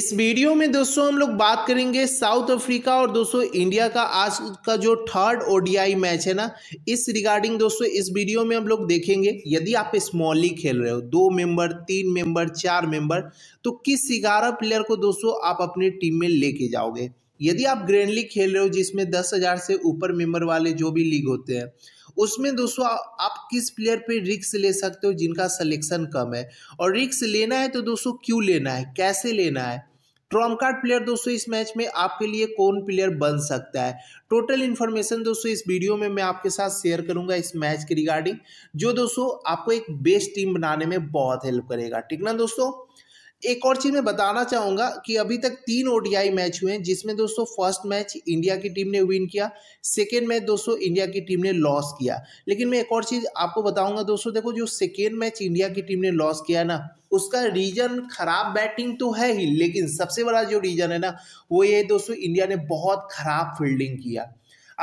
इस वीडियो में दोस्तों हम लोग बात करेंगे साउथ अफ्रीका और दोस्तों इंडिया का आज का जो थर्ड ओडीआई मैच है ना इस रिगार्डिंग दोस्तों इस वीडियो में हम लोग देखेंगे यदि आप स्मॉली खेल रहे हो दो मेंबर तीन मेंबर चार मेंबर तो किस ग्यारह प्लेयर को दोस्तों आप अपनी टीम में लेके जाओगे यदि आप ग्रैंड लीग खेल रहे हो जिसमें दस हजार से ऊपर मेंबर वाले जो भी लीग होते हैं उसमें दोस्तों आप किस प्लेयर पे रिक्स ले सकते हो जिनका सिलेक्शन कम है और रिक्स लेना है तो दोस्तों क्यों लेना है कैसे लेना है ट्रॉम कार्ड प्लेयर दोस्तों इस मैच में आपके लिए कौन प्लेयर बन सकता है टोटल इन्फॉर्मेशन दोस्तों इस वीडियो में मैं आपके साथ शेयर करूंगा इस मैच के रिगार्डिंग जो दोस्तों आपको एक बेस्ट टीम बनाने में बहुत हेल्प करेगा ठीक ना दोस्तों एक और चीज़ मैं बताना चाहूँगा कि अभी तक तीन ओडीआई मैच हुए हैं जिसमें दोस्तों फर्स्ट मैच इंडिया की टीम ने विन किया सेकेंड मैच दोस्तों इंडिया की टीम ने लॉस किया लेकिन मैं एक और चीज़ आपको बताऊँगा दोस्तों देखो जो सेकेंड मैच इंडिया की टीम ने लॉस किया ना उसका रीजन खराब बैटिंग तो है ही लेकिन सबसे बड़ा जो रीजन है ना वो ये दोस्तों इंडिया ने बहुत खराब फील्डिंग किया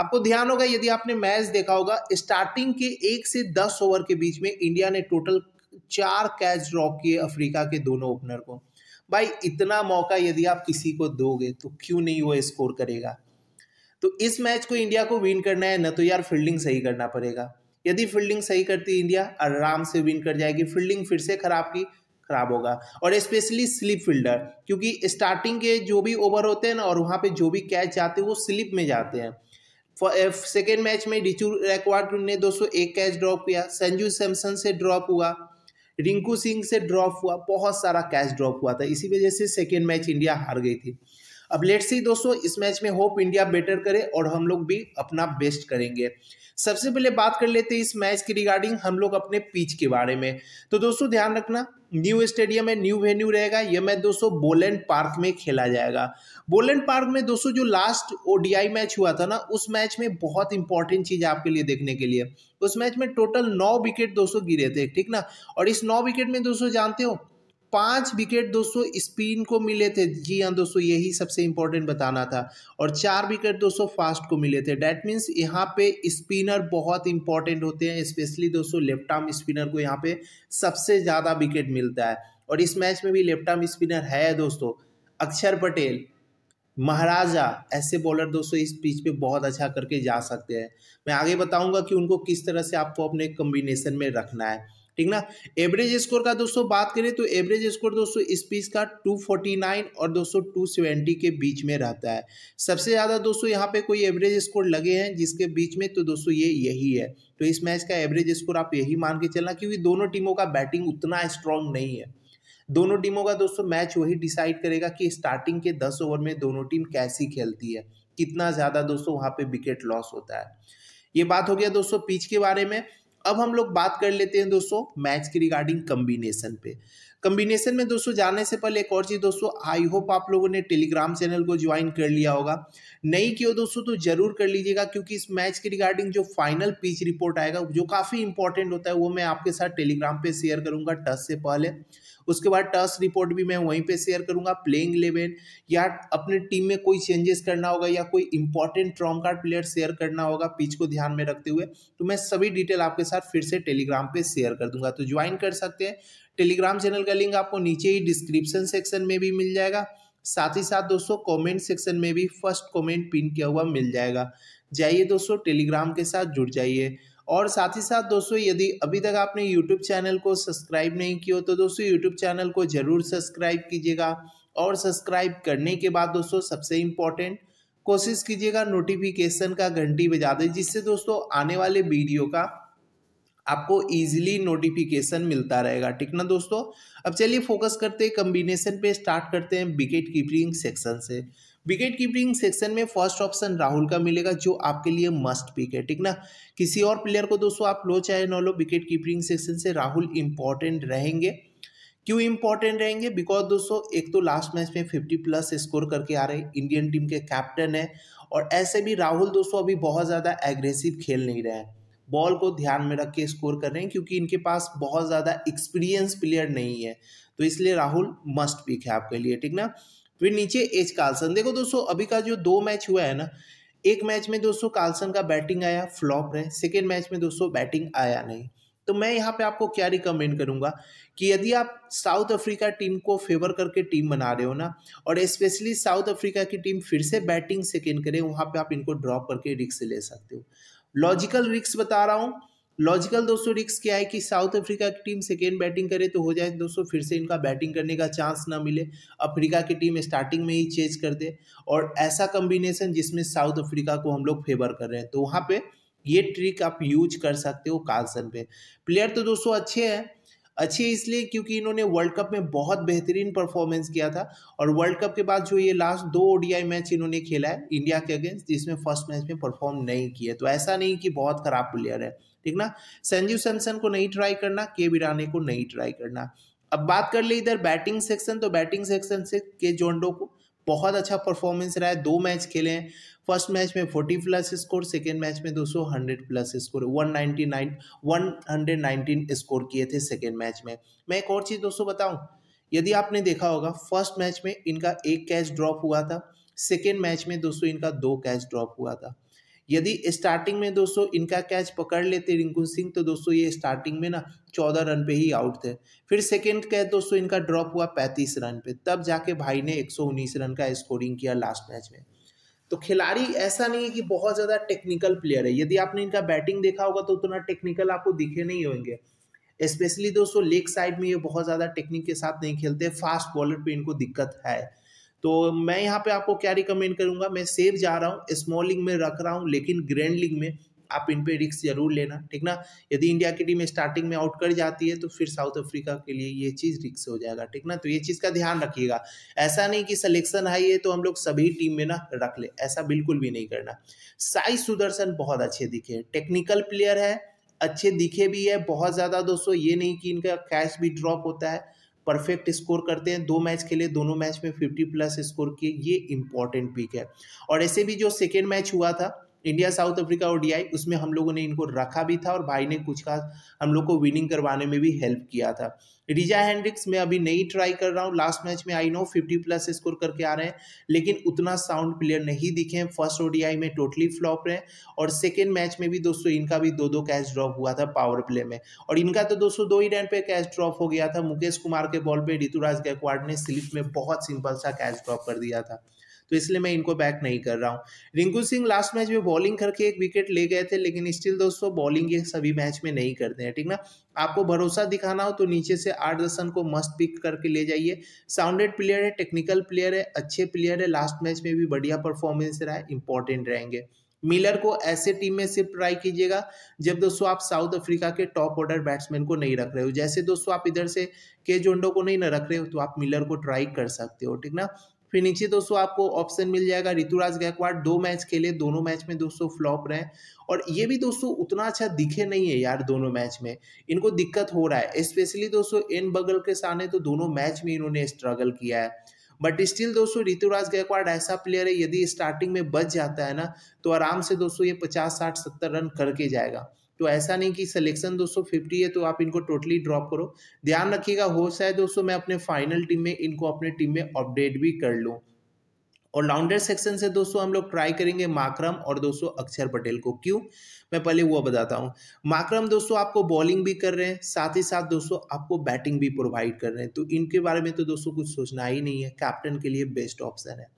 आपको ध्यान होगा यदि आपने मैच देखा होगा स्टार्टिंग के एक से दस ओवर के बीच में इंडिया ने टोटल चार कैच ड्रॉप किए अफ्रीका के दोनों ओपनर को भाई इतना मौका यदि आप किसी को दोगे तो क्यों नहीं वो स्कोर करेगा तो इस मैच को इंडिया को विन करना है न तो यार फील्डिंग सही करना पड़ेगा यदि फील्डिंग सही करती इंडिया आराम से विन कर जाएगी फील्डिंग फिर से खराब की खराब होगा और स्पेशली स्लिप फील्डर क्योंकि स्टार्टिंग के जो भी ओवर होते हैं ना और वहाँ पे जो भी कैच जाते हैं वो स्लिप में जाते हैं सेकेंड मैच uh, में रिचू रैकवाड ने 201 कैच ड्रॉप किया संजू सैमसन से ड्रॉप हुआ रिंकू सिंह से ड्रॉप हुआ बहुत सारा कैच ड्रॉप हुआ था इसी वजह से सेकेंड मैच इंडिया हार गई थी अब लेट सी दोस्तों इस मैच में होप इंडिया बेटर करे और हम लोग भी अपना बेस्ट करेंगे सबसे पहले बात कर लेते हैं इस मैच की रिगार्डिंग हम लोग अपने पिच के बारे में तो दोस्तों ध्यान रखना न्यू स्टेडियम है न्यू वेन्यू रहेगा यह मैच दोस्तों बोलैंड पार्क में खेला जाएगा बोलैंड पार्क में दोस्तों जो लास्ट ओडीआई मैच हुआ था ना उस मैच में बहुत इंपॉर्टेंट चीज आपके लिए देखने के लिए उस मैच में टोटल नौ विकेट दोस्तों गिरे थे ठीक ना और इस नौ विकेट में दोस्तों जानते हो पांच विकेट दोस्तों स्पिन को मिले थे जी हाँ दोस्तों यही सबसे इंपॉर्टेंट बताना था और चार विकेट दोस्तों फास्ट को मिले थे डैट मीन्स यहाँ पे स्पिनर बहुत इंपॉर्टेंट होते हैं स्पेशली दोस्तों लेफ्ट आर्म स्पिनर को यहाँ पे सबसे ज़्यादा विकेट मिलता है और इस मैच में भी लेफ्ट आर्म स्पिनर है दोस्तों अक्षर पटेल महाराजा ऐसे बॉलर दोस्तों इस पिच पे बहुत अच्छा करके जा सकते हैं मैं आगे बताऊंगा कि उनको किस तरह से आपको अपने कम्बिनेशन में रखना है ठीक ना एवरेज स्कोर का दोस्तों बात करें तो एवरेज स्कोर दोस्तों स्पीच का 249 और दोस्तों 270 के बीच में रहता है सबसे ज़्यादा दोस्तों यहाँ पे कोई एवरेज स्कोर लगे हैं जिसके बीच में तो दोस्तों ये यही है तो इस मैच का एवरेज स्कोर आप यही मान के चलना क्योंकि दोनों टीमों का बैटिंग उतना स्ट्रांग नहीं है दोनों टीमों का दोस्तों मैच वही डिसाइड करेगा कि स्टार्टिंग के दस ओवर में दोनों टीम कैसी खेलती है कितना ज़्यादा दोस्तों वहाँ पे विकेट लॉस होता है ये बात हो गया दोस्तों पिच के बारे में अब हम लोग बात कर लेते हैं दोस्तों मैच की रिगार्डिंग कम्बिनेशन पे कम्बिनेशन में दोस्तों जाने से पहले एक और चीज़ दोस्तों आई होप आप लोगों ने टेलीग्राम चैनल को ज्वाइन कर लिया होगा नहीं किया दोस्तों तो जरूर कर लीजिएगा क्योंकि इस मैच के रिगार्डिंग जो फाइनल पिच रिपोर्ट आएगा जो काफ़ी इंपॉर्टेंट होता है वो मैं आपके साथ टेलीग्राम पे शेयर करूंगा टच से पहले उसके बाद टर्स रिपोर्ट भी मैं वहीं पे शेयर करूंगा प्लेइंग इलेवन या अपने टीम में कोई चेंजेस करना होगा या कोई important trump card player share करना होगा पिच को ध्यान में रखते हुए तो मैं सभी डिटेल आपके साथ फिर से टेलीग्राम पे शेयर कर दूंगा तो ज्वाइन कर सकते हैं टेलीग्राम चैनल का लिंक आपको नीचे ही डिस्क्रिप्शन सेक्शन में भी मिल जाएगा साथ ही साथ दोस्तों कमेंट सेक्शन में भी फर्स्ट कमेंट पिन किया हुआ मिल जाएगा जाइए दोस्तों टेलीग्राम के साथ जुड़ जाइए और साथ ही साथ दोस्तों यदि अभी तक आपने यूट्यूब चैनल को सब्सक्राइब नहीं किया तो दोस्तों यूट्यूब चैनल को ज़रूर सब्सक्राइब कीजिएगा और सब्सक्राइब करने के बाद दोस्तों सबसे इम्पॉर्टेंट कोशिश कीजिएगा नोटिफिकेशन का घंटी बजा दें जिससे दोस्तों आने वाले वीडियो का आपको इजीली नोटिफिकेशन मिलता रहेगा ठीक ना दोस्तों अब चलिए फोकस करते हैं कम्बिनेशन पे स्टार्ट करते हैं विकेट कीपिंग सेक्शन से विकेट कीपिंग सेक्शन में फर्स्ट ऑप्शन राहुल का मिलेगा जो आपके लिए मस्ट पिक है ठीक ना किसी और प्लेयर को दोस्तों आप लो चाहे ना लो विकेट कीपिंग सेक्शन से राहुल इंपॉर्टेंट रहेंगे क्यों इंपॉर्टेंट रहेंगे बिकॉज दोस्तों एक तो लास्ट मैच में फिफ्टी प्लस स्कोर करके आ रहे इंडियन टीम के कैप्टन है और ऐसे भी राहुल दोस्तों अभी बहुत ज़्यादा एग्रेसिव खेल नहीं रहे हैं बॉल को ध्यान में रख के स्कोर कर रहे हैं क्योंकि इनके पास बहुत ज़्यादा एक्सपीरियंस प्लेयर नहीं है तो इसलिए राहुल मस्ट पिक है आपके लिए ठीक ना फिर नीचे एच कार्लसन देखो दोस्तों अभी का जो दो मैच हुआ है ना एक मैच में दोस्तों कार्लसन का बैटिंग आया फ्लॉप रहे सेकेंड मैच में दोस्तों बैटिंग आया नहीं तो मैं यहाँ पे आपको क्या रिकमेंड करूँगा कि यदि आप साउथ अफ्रीका टीम को फेवर करके टीम बना रहे हो ना और स्पेशली साउथ अफ्रीका की टीम फिर से बैटिंग सेकेंड करे वहाँ पे आप इनको ड्रॉप करके रिक्स ले सकते हो लॉजिकल रिक्स बता रहा हूँ लॉजिकल दोस्तों रिक्स क्या है कि साउथ अफ्रीका की टीम सेकेंड बैटिंग करे तो हो जाए दोस्तों फिर से इनका बैटिंग करने का चांस ना मिले अफ्रीका की टीम स्टार्टिंग में ही चेज कर दे और ऐसा कम्बिनेशन जिसमें साउथ अफ्रीका को हम लोग फेवर कर रहे हैं तो वहाँ पे ये ट्रिक आप यूज कर सकते हो कार्सन पे प्लेयर तो दोस्तों अच्छे हैं अच्छी इसलिए क्योंकि इन्होंने वर्ल्ड कप में बहुत बेहतरीन परफॉर्मेंस किया था और वर्ल्ड कप के बाद जो ये लास्ट दो ओडीआई मैच इन्होंने खेला है इंडिया के अगेंस्ट जिसमें फर्स्ट मैच में परफॉर्म नहीं किया तो ऐसा नहीं कि बहुत खराब प्लेयर है ठीक ना संजीव सैमसन को नहीं ट्राई करना के बिराने को नहीं ट्राई करना अब बात कर ले इधर बैटिंग सेक्शन तो बैटिंग सेक्शन से के जोंडो को बहुत अच्छा परफॉर्मेंस रहा है दो मैच खेले हैं फर्स्ट मैच में forty plus score second match में दोस्तों hundred plus score one ninety nine one hundred nineteen score किए थे सेकेंड मैच में मैं एक और चीज़ दोस्तों बताऊँ यदि आपने देखा होगा फर्स्ट मैच में इनका एक कैच ड्रॉप हुआ था सेकेंड मैच में दोस्तों इनका दो कैच ड्रॉप हुआ था यदि स्टार्टिंग में दोस्तों इनका कैच पकड़ लेते रिंकू सिंह तो दोस्तों ये स्टार्टिंग में ना चौदह रन पे ही आउट थे फिर सेकेंड कैच दोस्तों इनका ड्रॉप हुआ पैंतीस रन पे तब जाके भाई ने एक सौ उन्नीस रन का स्कोरिंग किया लास्ट मैच में तो खिलाड़ी ऐसा नहीं है कि बहुत ज़्यादा टेक्निकल प्लेयर है यदि आपने इनका बैटिंग देखा होगा तो उतना टेक्निकल आपको दिखे नहीं होंगे स्पेशली दोस्तों लेग साइड में ये बहुत ज़्यादा टेक्निक के साथ नहीं खेलते फास्ट बॉलर पे इनको दिक्कत है तो मैं यहाँ पे आपको क्या रिकमेंड करूंगा मैं सेफ जा रहा हूँ स्मॉल लीग में रख रहा हूँ लेकिन ग्रैंड लीग में आप इन पे रिक्स जरूर लेना ठीक ना यदि इंडिया की टीम स्टार्टिंग में आउट कर जाती है तो फिर साउथ अफ्रीका के लिए ये चीज़ रिक्स हो जाएगा ठीक ना तो ये चीज़ का ध्यान रखिएगा ऐसा नहीं कि सिलेक्शन हाई है तो हम लोग सभी टीम में ना रख ले ऐसा बिल्कुल भी नहीं करना साई सुदर्शन बहुत अच्छे दिखे टेक्निकल प्लेयर है अच्छे दिखे भी है बहुत ज़्यादा दोस्तों ये नहीं कि इनका कैश भी ड्रॉप होता है परफेक्ट स्कोर करते हैं दो मैच खेले दोनों मैच में 50 प्लस स्कोर किए ये इंपॉर्टेंट पिक है और ऐसे भी जो सेकेंड मैच हुआ था इंडिया साउथ अफ्रीका और उसमें हम लोगों ने इनको रखा भी था और भाई ने कुछ खास हम लोग को विनिंग करवाने में भी हेल्प किया था रिजा हैंड्रिक्स मैं अभी नई ट्राई कर रहा हूँ लास्ट मैच में I know fifty plus score करके आ रहे हैं लेकिन उतना साउंड प्लेयर नहीं दिखे हैं फर्स्ट ओडीआई में टोटली फ्लॉप रहे और सेकेंड मैच में भी दोस्तों इनका भी दो दो कैच ड्रॉप हुआ था पावर प्ले में और इनका तो दोस्तों दो ही रन पे कैच ड्रॉप हो गया था मुकेश कुमार के बॉल पे ऋतुराज गायकवाड़ ने स्लिप में बहुत सिंपल सा कैच ड्रॉप कर दिया था तो इसलिए मैं इनको बैक नहीं कर रहा हूँ रिंकू सिंह लास्ट मैच में बॉलिंग करके एक विकेट ले गए थे लेकिन स्टिल दोस्तों बॉलिंग ये सभी मैच में नहीं करते हैं ठीक ना आपको भरोसा दिखाना हो तो नीचे से आठ रन को मस्त पिक करके ले जाइए साउंडेड प्लेयर है टेक्निकल प्लेयर है अच्छे प्लेयर है लास्ट मैच में भी बढ़िया परफॉर्मेंस रहा है इंपॉर्टेंट रहेंगे मिलर को ऐसे टीम में सिर्फ ट्राई कीजिएगा जब दोस्तों आप साउथ अफ्रीका के टॉप ऑर्डर बैट्समैन को नहीं रख रहे हो जैसे दोस्तों आप इधर से के जोंडो को नहीं ना रख रहे हो तो आप मिलर को ट्राई कर सकते हो ठीक ना फिर नीचे दोस्तों आपको ऑप्शन मिल जाएगा ऋतुराज गायकवाड़ दो मैच खेले दोनों मैच में दोस्तों फ्लॉप रहे और ये भी दोस्तों उतना अच्छा दिखे नहीं है यार दोनों मैच में इनको दिक्कत हो रहा है स्पेशली दोस्तों एन बगल के सामने तो दोनों मैच में इन्होंने स्ट्रगल किया है बट स्टिल दोस्तों ऋतुराज गायकवाड़ ऐसा प्लेयर है यदि स्टार्टिंग में बच जाता है ना तो आराम से दोस्तों ये पचास साठ सत्तर रन करके जाएगा तो ऐसा नहीं कि सिलेक्शन दोस्तों फिफ्टी है तो आप इनको टोटली ड्रॉप करो ध्यान रखिएगा हो शायद दोस्तों मैं अपने फाइनल टीम में इनको अपने टीम में अपडेट भी कर लूँ और लाउंडर सेक्शन से दोस्तों हम लोग ट्राई करेंगे माकरम और दोस्तों अक्षर पटेल को क्यों मैं पहले वो बताता हूँ माकरम दोस्तों आपको बॉलिंग भी कर रहे हैं साथ ही साथ दोस्तों आपको बैटिंग भी प्रोवाइड कर रहे हैं तो इनके बारे में तो दोस्तों कुछ सोचना ही नहीं है कैप्टन के लिए बेस्ट ऑप्शन है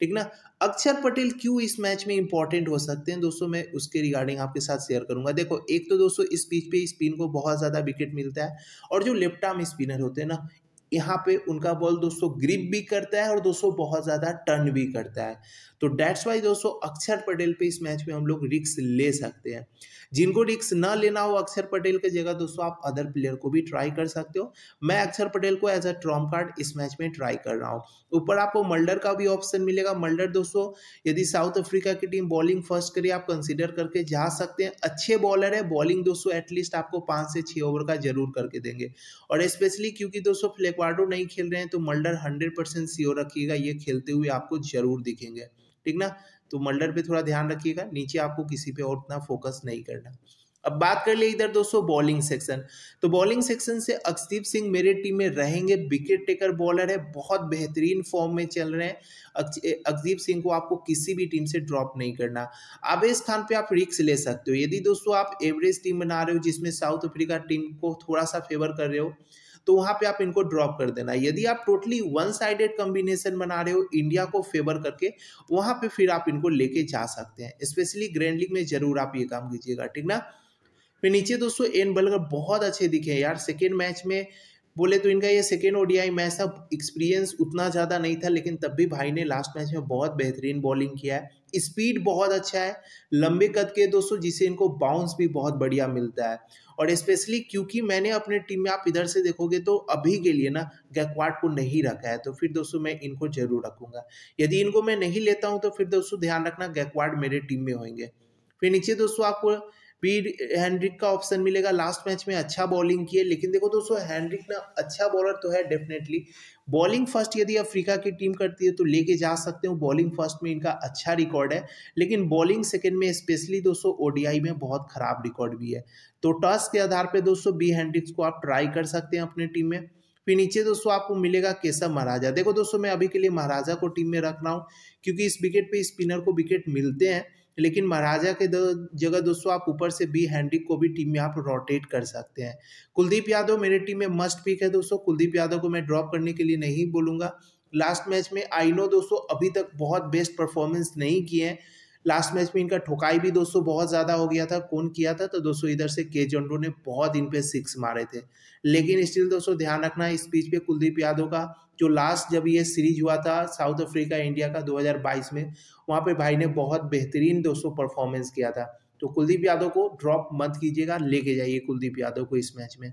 ठीक ना अक्षर पटेल क्यों इस मैच में इंपॉर्टेंट हो सकते हैं दोस्तों मैं उसके रिगार्डिंग आपके साथ शेयर करूंगा देखो एक तो दोस्तों इस पिच पे स्पिन को बहुत ज़्यादा विकेट मिलता है और जो लेफ्ट आर्म स्पिनर होते हैं ना यहाँ पे उनका बॉल दोस्तों ग्रिप भी करता है और दोस्तों बहुत ज़्यादा टर्न भी करता है तो डेट्स वाई दोस्तों अक्षर पटेल पे इस मैच में हम लोग रिक्स ले सकते हैं जिनको रिक्स ना लेना हो अक्षर पटेल की जगह दोस्तों आप अदर प्लेयर को भी ट्राई कर सकते हो मैं अक्षर पटेल को एज अ ट्रॉम कार्ड इस मैच में ट्राई कर रहा हूँ ऊपर आपको मल्डर का भी ऑप्शन मिलेगा मल्डर दोस्तों यदि साउथ अफ्रीका की टीम बॉलिंग फर्स्ट करिए आप कंसिडर करके जा सकते हैं अच्छे बॉलर है बॉलिंग दोस्तों एटलीस्ट आपको पाँच से छः ओवर का जरूर करके देंगे और स्पेशली क्योंकि दोस्तों फ्लेक्वाडो नहीं खेल रहे हैं तो मल्डर हंड्रेड परसेंट रखिएगा ये खेलते हुए आपको जरूर दिखेंगे ठीक ना तो मल्डर पे थोड़ा ध्यान रखिएगा नीचे आपको किसी पे और उतना फोकस नहीं करना अब बात कर ले इधर दोस्तों बॉलिंग सेक्शन तो बॉलिंग सेक्शन से अक्षदीप सिंह मेरे टीम में रहेंगे विकेट टेकर बॉलर है बहुत बेहतरीन फॉर्म में चल रहे हैं अक्षदीप सिंह को आपको किसी भी टीम से ड्रॉप नहीं करना अब इस स्थान पे आप रिक्स ले सकते हो यदि दोस्तों आप एवरेज टीम बना रहे हो जिसमें साउथ अफ्रीका टीम को थोड़ा सा फेवर कर रहे हो तो वहां पे आप इनको ड्रॉप कर देना यदि आप टोटली वन साइडेड कॉम्बिनेशन बना रहे हो इंडिया को फेवर करके वहां पे फिर आप इनको लेके जा सकते हैं स्पेशली ग्रैंड लीग में जरूर आप ये काम कीजिएगा ठीक ना फिर नीचे दोस्तों एन बल्गर बहुत अच्छे दिखे यार सेकेंड मैच में बोले तो इनका ये सेकेंड ओडीआई मैच था एक्सपीरियंस उतना ज़्यादा नहीं था लेकिन तब भी भाई ने लास्ट मैच में बहुत बेहतरीन बॉलिंग किया है स्पीड बहुत अच्छा है लंबे कद के दोस्तों जिसे इनको बाउंस भी बहुत बढ़िया मिलता है और स्पेशली क्योंकि मैंने अपने टीम में आप इधर से देखोगे तो अभी के लिए ना गैकवाड को नहीं रखा है तो फिर दोस्तों मैं इनको जरूर रखूंगा यदि इनको मैं नहीं लेता हूँ तो फिर दोस्तों ध्यान रखना गैकवाड मेरे टीम में होंगे फिर नीचे दोस्तों आपको पीड हैंड्रिक का ऑप्शन मिलेगा लास्ट मैच में अच्छा बॉलिंग किए लेकिन देखो दोस्तों हैंड्रिक ना अच्छा बॉलर तो है डेफिनेटली बॉलिंग फर्स्ट यदि अफ्रीका की टीम करती है तो लेके जा सकते हो बॉलिंग फर्स्ट में इनका अच्छा रिकॉर्ड है लेकिन बॉलिंग सेकेंड में स्पेशली दोस्तों ओडीआई में बहुत खराब रिकॉर्ड भी है तो टॉस के आधार पर दोस्तों बी हैंड्रिक्स को आप ट्राई कर सकते हैं अपने टीम में फिर नीचे दोस्तों आपको मिलेगा केशव महाराजा देखो दोस्तों मैं अभी के लिए महाराजा को टीम में रख रहा हूँ क्योंकि इस विकेट पे स्पिनर को विकेट मिलते हैं लेकिन महाराजा के जगह दोस्तों आप ऊपर से बी हैंड्रिक को भी टीम में आप रोटेट कर सकते हैं कुलदीप यादव मेरे टीम में मस्ट पिक है दोस्तों कुलदीप यादव को मैं ड्रॉप करने के लिए नहीं बोलूंगा लास्ट मैच में आई नो दोस्तों अभी तक बहुत बेस्ट परफॉर्मेंस नहीं किए हैं लास्ट मैच में इनका ठोकाई भी दोस्तों बहुत ज़्यादा हो गया था कौन किया था तो दोस्तों इधर से के जंडो ने बहुत इन पे सिक्स मारे थे लेकिन स्टिल दोस्तों ध्यान रखना इस पीच पे कुलदीप यादव का जो लास्ट जब ये सीरीज हुआ था साउथ अफ्रीका इंडिया का 2022 में वहाँ पे भाई ने बहुत बेहतरीन दोस्तों परफॉर्मेंस किया था तो कुलदीप यादव को ड्रॉप मत कीजिएगा लेके जाइए कुलदीप यादव को इस मैच में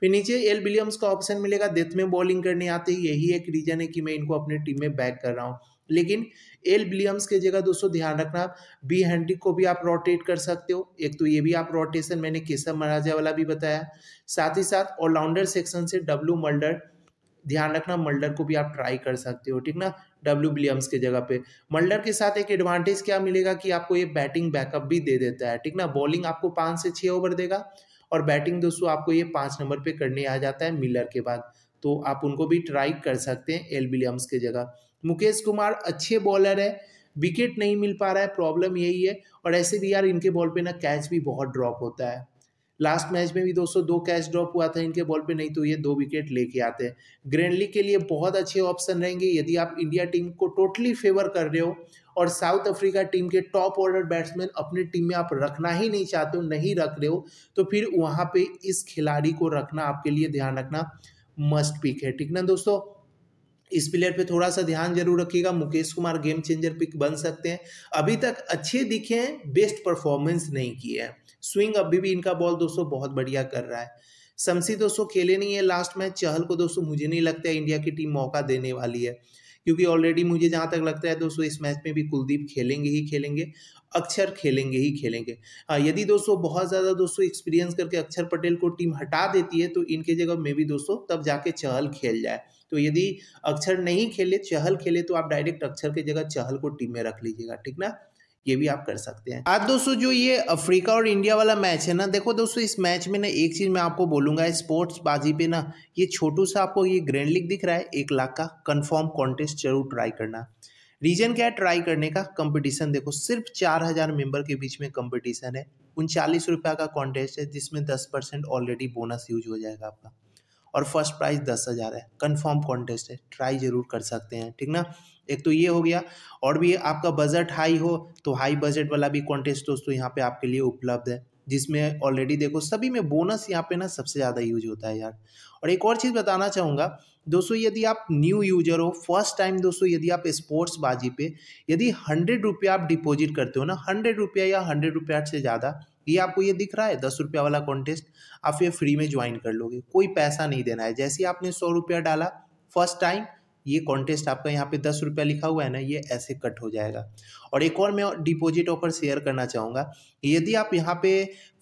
फिर नीचे एल विलियम्स का ऑप्शन मिलेगा डेथ में बॉलिंग करने आते ही यही एक रीजन है कि मैं इनको अपने टीम में बैक कर रहा हूँ लेकिन एल विलियम्स की जगह दोस्तों ध्यान रखना बी हैंड्रिक को भी आप रोटेट कर सकते हो एक तो ये भी आप रोटेशन मैंने केशव महाराजा वाला भी बताया साथ ही साथ ऑलराउंडर सेक्शन से डब्ल्यू मल्डर ध्यान रखना मल्डर को भी आप ट्राई कर सकते हो ठीक ना डब्ल्यू विलियम्स के जगह पे मल्डर के साथ एक एडवांटेज क्या मिलेगा कि आपको ये बैटिंग बैकअप भी दे देता है ठीक ना बॉलिंग आपको पाँच से छः ओवर देगा और बैटिंग दोस्तों आपको ये पाँच नंबर पे करने आ जाता है मिलर के बाद तो आप उनको भी ट्राई कर सकते हैं एल विलियम्स के जगह मुकेश कुमार अच्छे बॉलर है विकेट नहीं मिल पा रहा है प्रॉब्लम यही है और ऐसे भी यार इनके बॉल पे ना कैच भी बहुत ड्रॉप होता है लास्ट मैच में भी दोस्तों दो कैच ड्रॉप हुआ था इनके बॉल पे नहीं तो ये दो विकेट लेके आते हैं ग्रैंडली के लिए बहुत अच्छे ऑप्शन रहेंगे यदि आप इंडिया टीम को टोटली फेवर कर रहे हो और साउथ अफ्रीका टीम के टॉप ऑर्डर बैट्समैन अपनी टीम में आप रखना ही नहीं चाहते हो नहीं रख रहे हो तो फिर वहाँ पे इस खिलाड़ी को रखना आपके लिए ध्यान रखना मस्ट पिक है ठीक ना दोस्तों इस प्लेयर पे थोड़ा सा ध्यान जरूर रखिएगा Mukesh Kumar game changer pick बन सकते हैं अभी तक अच्छे दिखे हैं बेस्ट परफॉर्मेंस नहीं किए हैं स्विंग अभी भी इनका बॉल दोस्तों बहुत बढ़िया कर रहा है शमसी दोस्तों खेले नहीं है लास्ट मैच चहल को दोस्तों मुझे नहीं लगता है इंडिया की टीम मौका देने वाली है क्योंकि ऑलरेडी मुझे जहाँ तक लगता है दोस्तों इस मैच में भी कुलदीप खेलेंगे ही खेलेंगे अक्षर खेलेंगे ही खेलेंगे हाँ यदि दोस्तों बहुत ज़्यादा दोस्तों एक्सपीरियंस करके अक्षर पटेल को टीम हटा देती है तो इनके जगह में भी दोस्तों तब जाके चहल खेल जाए तो यदि अक्षर नहीं खेले चहल खेले तो आप डायरेक्ट अक्षर की जगह चहल को टीम में रख लीजिएगा ठीक ना ये भी आप कर सकते हैं आज दोस्तों जो ये अफ्रीका और इंडिया वाला मैच है ना देखो दोस्तों इस मैच में ना एक चीज़ मैं आपको बोलूंगा स्पोर्ट्स बाजी पे ना ये छोटू सा आपको ये ग्रैंड लीग दिख रहा है एक लाख का कंफर्म कॉन्टेस्ट जरूर ट्राई करना रीजन क्या है ट्राई करने का कंपटीशन देखो सिर्फ चार हज़ार मेंबर के बीच में कंपटीशन है उनचालीस रुपया का कॉन्टेस्ट है जिसमें दस परसेंट ऑलरेडी बोनस यूज हो जाएगा आपका और फर्स्ट प्राइज़ दस हज़ार है कन्फर्म कॉन्टेस्ट है ट्राई ज़रूर कर सकते हैं ठीक ना एक तो ये हो गया और भी आपका बजट हाई हो तो हाई बजट वाला भी कॉन्टेस्ट दोस्तों यहाँ पे आपके लिए उपलब्ध है जिसमें ऑलरेडी देखो सभी में बोनस यहाँ पे ना सबसे ज़्यादा यूज होता है यार और एक और चीज़ बताना चाहूँगा दोस्तों यदि आप न्यू यूजर हो फर्स्ट टाइम दोस्तों यदि आप स्पोर्ट्स बाजी पे यदि हंड्रेड रुपया आप डिपॉजिट करते हो ना हंड्रेड रुपया या हंड्रेड रुपया से ज़्यादा ये आपको ये दिख रहा है दस रुपया वाला कॉन्टेस्ट आप ये फ्री में ज्वाइन कर लोगे कोई पैसा नहीं देना है जैसे ही आपने सौ रुपया डाला फर्स्ट टाइम ये कॉन्टेस्ट आपका यहाँ पे दस रुपया लिखा हुआ है ना ये ऐसे कट हो जाएगा और एक और मैं डिपॉजिट ऑफर शेयर करना चाहूँगा यदि आप यहाँ पे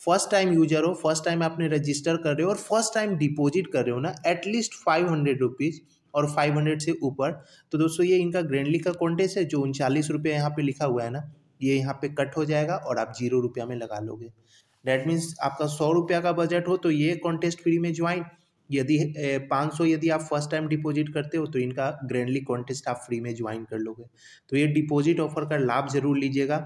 फर्स्ट टाइम यूजर हो फर्स्ट टाइम आपने रजिस्टर कर रहे हो और फर्स्ट टाइम डिपॉजिट कर रहे हो ना एटलीस्ट फाइव हंड्रेड रुपीज़ और फाइव हंड्रेड से ऊपर तो दोस्तों ये इनका ग्रैंडली का कॉन्टेस्ट है जो उनचालीस रुपया यहाँ पे लिखा हुआ है ना ये यहाँ पे कट हो जाएगा और आप जीरो रुपया में लगा लोगे डैट मीन्स आपका सौ रुपया का बजट हो तो ये कॉन्टेस्ट फ्री में ज्वाइन यदि पाँच सौ यदि आप फर्स्ट टाइम डिपॉजिट करते हो तो इनका ग्रैंडली कॉन्टेस्ट आप फ्री में ज्वाइन कर लोगे तो ये डिपॉजिट ऑफर का लाभ जरूर लीजिएगा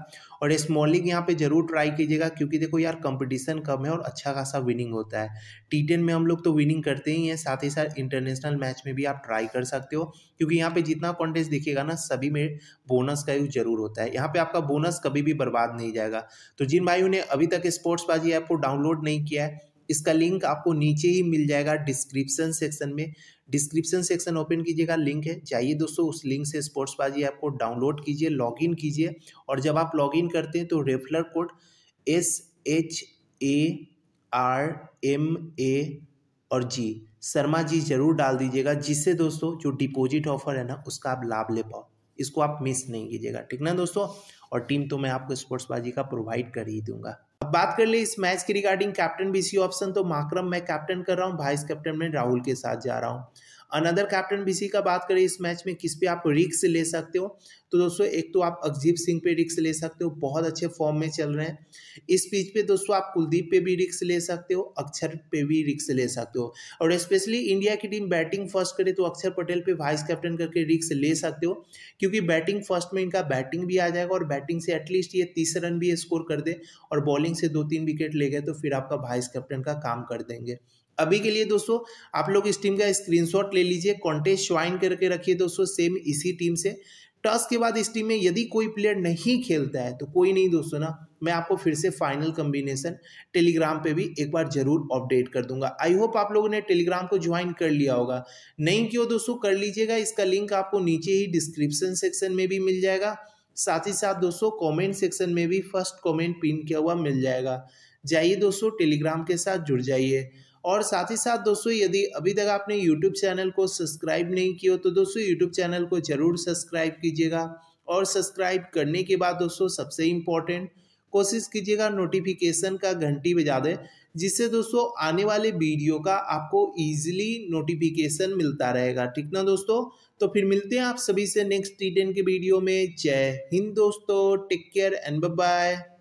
और स्मॉलिंग यहाँ पे जरूर ट्राई कीजिएगा क्योंकि देखो यार कंपटीशन कम है और अच्छा खासा विनिंग होता है टी टेन में हम लोग तो विनिंग करते ही हैं साथ ही साथ इंटरनेशनल मैच में भी आप ट्राई कर सकते हो क्योंकि यहाँ पे जितना कॉन्टेस्ट देखिएगा ना सभी में बोनस का यूज जरूर होता है यहाँ पे आपका बोनस कभी भी बर्बाद नहीं जाएगा तो जिन भाइयों ने अभी तक स्पोर्ट्स बाजी ऐप को डाउनलोड नहीं किया है इसका लिंक आपको नीचे ही मिल जाएगा डिस्क्रिप्शन सेक्शन में डिस्क्रिप्शन सेक्शन ओपन कीजिएगा लिंक है जाइए दोस्तों उस लिंक से स्पोर्ट्स बाजी को डाउनलोड कीजिए लॉगिन कीजिए और जब आप लॉगिन करते हैं तो referral code S H A R M A और जी शर्मा जी जरूर डाल दीजिएगा जिससे दोस्तों जो डिपोजिट ऑफर है ना उसका आप लाभ ले पाओ इसको आप मिस नहीं कीजिएगा ठीक ना दोस्तों और टीम तो मैं आपको स्पोर्ट्स बाजी का प्रोवाइड कर ही दूंगा अब बात कर ले इस मैच की रिगार्डिंग कैप्टन बीसी ऑप्शन तो माकरम मैं कैप्टन कर रहा हूँ वाइस कैप्टन में राहुल के साथ जा रहा हूँ अनदर कैप्टन बीसी का बात करें इस मैच में किस पे आप रिक्स ले सकते हो तो दोस्तों एक तो आप अगजीत सिंह पे रिक्स ले सकते हो बहुत अच्छे फॉर्म में चल रहे हैं इस पिच पे दोस्तों आप कुलदीप पे भी रिक्स ले सकते हो अक्षर पे भी रिक्स ले सकते हो और स्पेशली इंडिया की टीम बैटिंग फर्स्ट करे तो अक्षर पटेल पे वाइस कैप्टन करके रिक्स ले सकते हो क्योंकि बैटिंग फर्स्ट में इनका बैटिंग भी आ जाएगा और बैटिंग से एटलीस्ट ये तीस रन भी स्कोर कर दे और बॉलिंग से दो तीन विकेट ले गए तो फिर आपका वाइस कैप्टन का काम कर देंगे अभी के लिए दोस्तों आप लोग इस टीम का स्क्रीनशॉट ले लीजिए कॉन्टेस्ट ज्वाइन करके रखिए दोस्तों सेम इसी टीम से टॉस के बाद इस टीम में यदि कोई प्लेयर नहीं खेलता है तो कोई नहीं दोस्तों ना मैं आपको फिर से फाइनल कम्बिनेशन टेलीग्राम पे भी एक बार जरूर अपडेट कर दूंगा आई होप आप लोगों ने टेलीग्राम को ज्वाइन कर लिया होगा नहीं क्यों दोस्तों कर लीजिएगा इसका लिंक आपको नीचे ही डिस्क्रिप्शन सेक्शन में भी मिल जाएगा साथ ही साथ दोस्तों कमेंट सेक्शन में भी फर्स्ट कमेंट पिन किया हुआ मिल जाएगा जाइए दोस्तों टेलीग्राम के साथ जुड़ जाइए और साथ ही साथ दोस्तों यदि अभी तक आपने यूट्यूब चैनल को सब्सक्राइब नहीं किया तो दोस्तों यूट्यूब चैनल को ज़रूर सब्सक्राइब कीजिएगा और सब्सक्राइब करने के बाद दोस्तों सबसे इम्पॉर्टेंट कोशिश कीजिएगा नोटिफिकेशन का घंटी बजा दें जिससे दोस्तों आने वाले वीडियो का आपको ईजिली नोटिफिकेशन मिलता रहेगा ठीक ना दोस्तों तो फिर मिलते हैं आप सभी से नेक्स्ट टी के वीडियो में जय हिंद दोस्तों टेक केयर एंड बाय